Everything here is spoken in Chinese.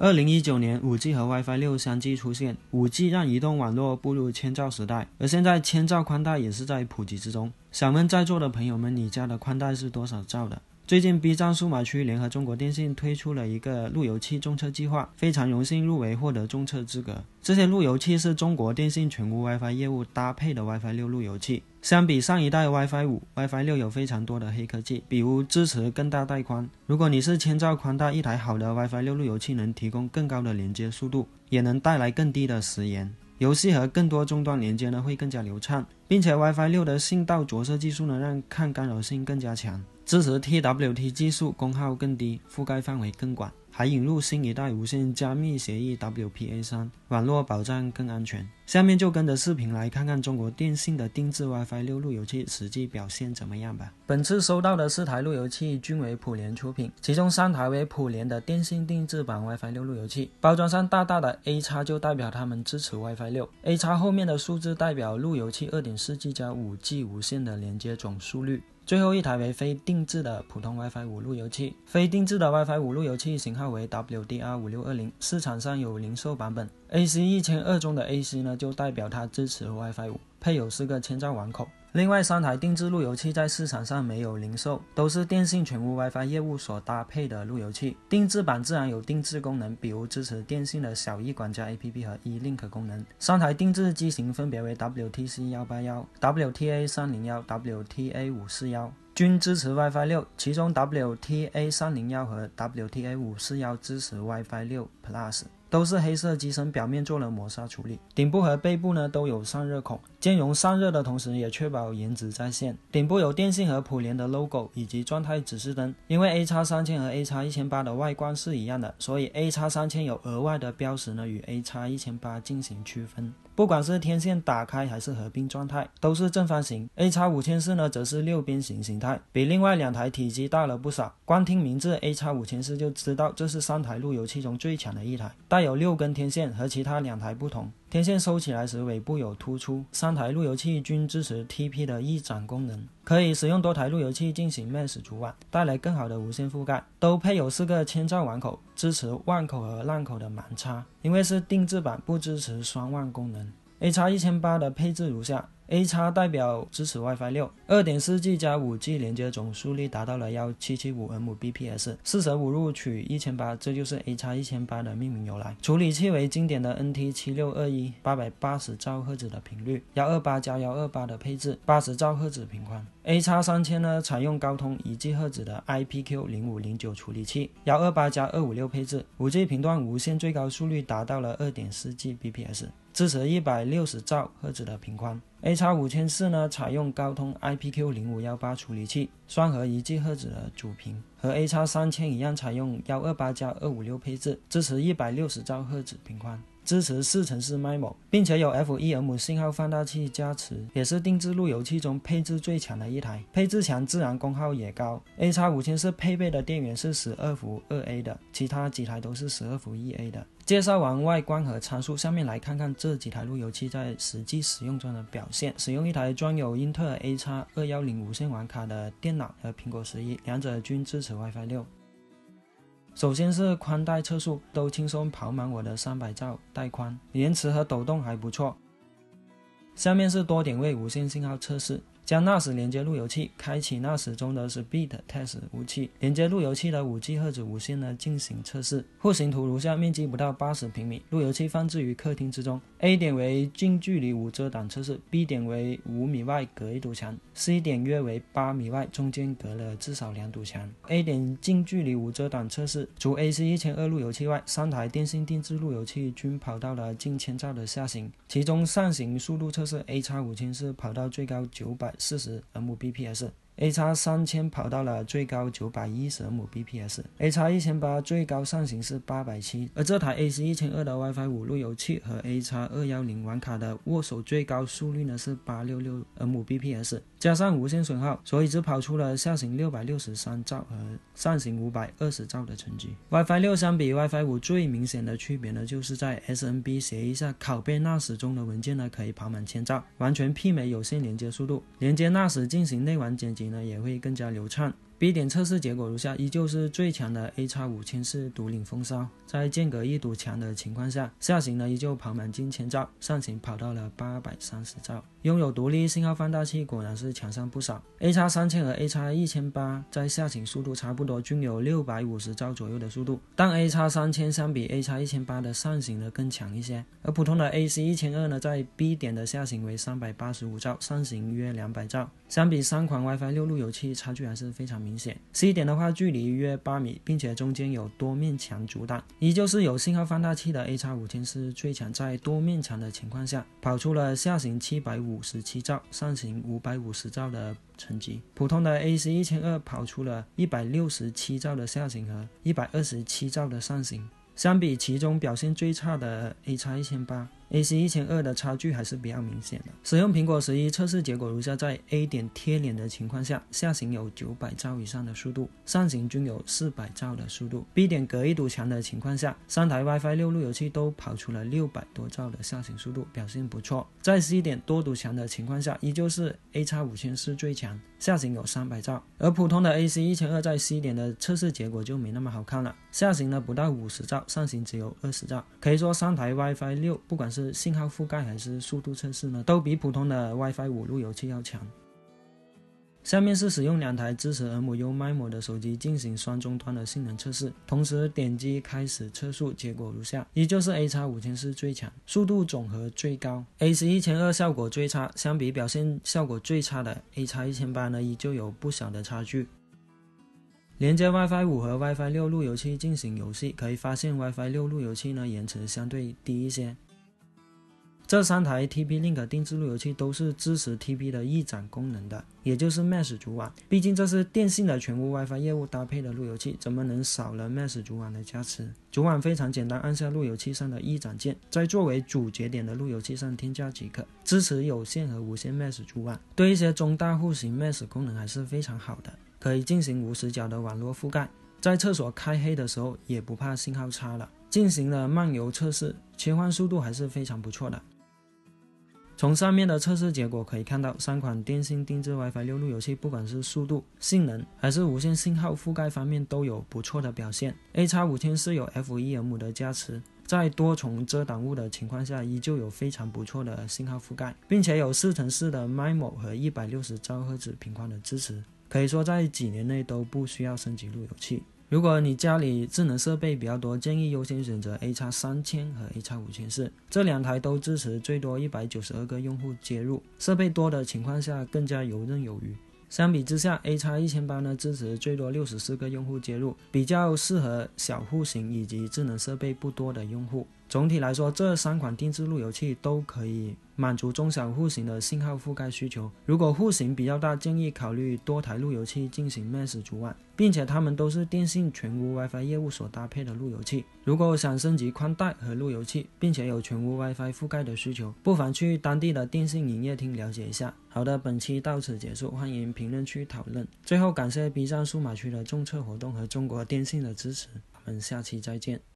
二零一九年，五 G 和 WiFi 六相继出现，五 G 让移动网络步入千兆时代，而现在千兆宽带也是在普及之中。想问在座的朋友们，你家的宽带是多少兆的？最近，B 站数码区联合中国电信推出了一个路由器中册计划，非常荣幸入围获得中册资格。这些路由器是中国电信全屋 WiFi 业务搭配的 WiFi 六路由器。相比上一代 WiFi 五，WiFi 六有非常多的黑科技，比如支持更大带宽。如果你是千兆宽带，一台好的 WiFi 六路由器能提供更高的连接速度，也能带来更低的时延，游戏和更多终端连接呢会更加流畅。并且 WiFi 六的信道着色技术能让抗干扰性更加强，支持 TWT 技术，功耗更低，覆盖范围更广。还引入新一代无线加密协议 WPA3，网络保障更安全。下面就跟着视频来看看中国电信的定制 WiFi 六路由器实际表现怎么样吧。本次收到的四台路由器均为普联出品，其中三台为普联的电信定制版 WiFi 六路由器，包装上大大的 A 叉就代表他们支持 WiFi 六，A 叉后面的数字代表路由器 2.4G 加 5G 无线的连接总速率。最后一台为非定制的普通 WiFi 五路由器，非定制的 WiFi 五路由器型号为 WDR 五六二零，市场上有零售版本。AC 一千二中的 AC 呢，就代表它支持 WiFi 五，配有四个千兆网口。另外三台定制路由器在市场上没有零售，都是电信全屋 WiFi 业务所搭配的路由器。定制版自然有定制功能，比如支持电信的小易管家 APP 和 eLink 功能。三台定制机型分别为 WTC 幺八幺、WTA 三零幺、WTA 五四幺，均支持 WiFi 六，其中 WTA 三零幺和 WTA 五四幺支持 WiFi 六 Plus。都是黑色机身，表面做了磨砂处理，顶部和背部呢都有散热孔，兼容散热的同时也确保颜值在线。顶部有电信和普联的 logo 以及状态指示灯。因为 A 叉三千和 A 叉一千八的外观是一样的，所以 A 叉三千有额外的标识呢，与 A 叉一千八进行区分。不管是天线打开还是合并状态，都是正方形。A 叉五千四呢，则是六边形形态，比另外两台体积大了不少。光听名字，A 叉五千四就知道这是三台路由器中最强的一台，带有六根天线，和其他两台不同。天线收起来时尾部有突出，三台路由器均支持 TP 的翼展功能，可以使用多台路由器进行 Mesh 组网，带来更好的无线覆盖。都配有四个千兆网口，支持万口和浪口的盲插。因为是定制版，不支持双万功能。A 叉一千八的配置如下：A 叉代表支持 WiFi 六。二点四 G 加五 G 连接总速率达到了幺七七五 Mbps，四舍五入取一千八，这就是 A 叉一千八的命名由来。处理器为经典的 Nt 七六二一八百八十兆赫兹的频率，幺二八加幺二八的配置，八十兆赫兹频宽。A 叉三千呢，采用高通一 G 赫兹的 IPQ 零五零九处理器，幺二八加二五六配置，五 G 频段无线最高速率达到了二点四 Gbps，支持一百六十兆赫兹的频宽。A 叉五千四呢，采用高通 I。PQ 零五幺八处理器，双核一 G 赫兹的主频，和 AX 三千一样，采用幺二八加二五六配置，支持一百六十兆赫兹频宽，支持四乘四 m i m o 并且有 FEM 信号放大器加持，也是定制路由器中配置最强的一台。配置强自然功耗也高，AX 五千是配备的电源是十二伏二 A 的，其他几台都是十二伏一 A 的。介绍完外观和参数，下面来看看这几台路由器在实际使用中的表现。使用一台装有英特尔 A 叉二幺零无线网卡的电脑和苹果十一，两者均支持 WiFi 六。首先是宽带测速，都轻松跑满我的三百兆带宽，延迟和抖动还不错。下面是多点位无线信号测试。将纳 s 连接路由器，开启纳 s 中的 Speed Test 五器，连接路由器的五 G 赫兹无线呢进行测试。户型图如下，面积不到八十平米，路由器放置于客厅之中。A 点为近距离无遮挡测试，B 点为五米外隔一堵墙，C 点约为八米外，中间隔了至少两堵墙。A 点近距离无遮挡测试，除 AC 一千二路由器外，三台电信定制路由器均跑到了近千兆的下行，其中上行速度测试 A 叉五千是跑到最高九百。四十 Mbps。A 叉三千跑到了最高九百一十 Mbps，A 叉一千八最高上行是八百七，而这台 A 1一千二的 WiFi 五路由器和 A 叉二幺零网卡的握手最高速率呢是八六六 Mbps，加上无线损耗，所以只跑出了下行六百六十三兆和上行五百二十兆的成绩。WiFi 六相比 WiFi 五最明显的区别呢，就是在 s n b 协议下拷贝 NAS 中的文件呢可以跑满千兆，完全媲美有线连接速度，连接 NAS 进行内网剪辑。也会更加流畅。B 点测试结果如下，依旧是最强的 A 叉五千是独领风骚，在间隔一堵墙的情况下，下行呢依旧跑满近千兆，上行跑到了八百三十兆，拥有独立信号放大器，果然是强上不少。A 叉三千和 A 叉一千八在下行速度差不多，均有六百五十兆左右的速度，但 A 叉三千相比 A 叉一千八的上行呢更强一些。而普通的 A C 一千二呢，在 B 点的下行为三百八十五兆，上行约两百兆，相比三款 WiFi 六路由器差距还是非常明明显，C 点的话距离约八米，并且中间有多面墙阻挡。依旧是有信号放大器的 A 叉五千四最强，在多面墙的情况下，跑出了下行七百五十七兆、上行五百五十兆的成绩。普通的 A C 一千二跑出了一百六十七兆的下行和一百二十七兆的上行。相比其中表现最差的 A 叉一千八。A C 一千二的差距还是比较明显的。使用苹果十一测试结果如下：在 A 点贴脸的情况下，下行有九百兆以上的速度，上行均有四百兆的速度。B 点隔一堵墙的情况下，三台 WiFi 六路由器都跑出了六百多兆的下行速度，表现不错。在 C 点多堵墙的情况下，依旧是 A 叉五千四最强，下行有三百兆，而普通的 A C 一千二在 C 点的测试结果就没那么好看了，下行呢不到五十兆，上行只有二十兆。可以说，三台 WiFi 六不管是是信号覆盖还是速度测试呢？都比普通的 WiFi 五路由器要强。下面是使用两台支持 MU-MIMO 的手机进行双终端的性能测试，同时点击开始测速，结果如下：依旧是 A X 五千四最强，速度总和最高；A 十一千二效果最差，相比表现效果最差的 A X 一千八呢，依旧有不小的差距。连接 WiFi 五和 WiFi 六路由器进行游戏，可以发现 WiFi 六路由器呢延迟相对低一些。这三台 TP Link 定制路由器都是支持 TP 的易展功能的，也就是 Mesh 主网。毕竟这是电信的全屋 WiFi 业务搭配的路由器，怎么能少了 Mesh 主网的加持？主网非常简单，按下路由器上的易展键，在作为主节点的路由器上添加即可。支持有线和无线 Mesh 主网，对一些中大户型 Mesh 功能还是非常好的，可以进行无死角的网络覆盖，在厕所开黑的时候也不怕信号差了。进行了漫游测试，切换速度还是非常不错的。从上面的测试结果可以看到，三款电信定制 WiFi 六路由器，不管是速度、性能还是无线信号覆盖方面，都有不错的表现。A 叉五千是有 FEM 的加持，在多重遮挡物的情况下，依旧有非常不错的信号覆盖，并且有四乘四的 MIMO 和一百六十兆赫兹频宽的支持，可以说在几年内都不需要升级路由器。如果你家里智能设备比较多，建议优先选择 A 叉三千和 A 叉五千四这两台，都支持最多一百九十二个用户接入。设备多的情况下更加游刃有余。相比之下，A 叉一千八呢支持最多六十四个用户接入，比较适合小户型以及智能设备不多的用户。总体来说，这三款定制路由器都可以满足中小户型的信号覆盖需求。如果户型比较大，建议考虑多台路由器进行 Mesh 组网，并且它们都是电信全屋 WiFi 业务所搭配的路由器。如果想升级宽带和路由器，并且有全屋 WiFi 覆盖的需求，不妨去当地的电信营业厅了解一下。好的，本期到此结束，欢迎评论区讨论。最后，感谢 B 站数码区的众策活动和中国电信的支持。我们下期再见。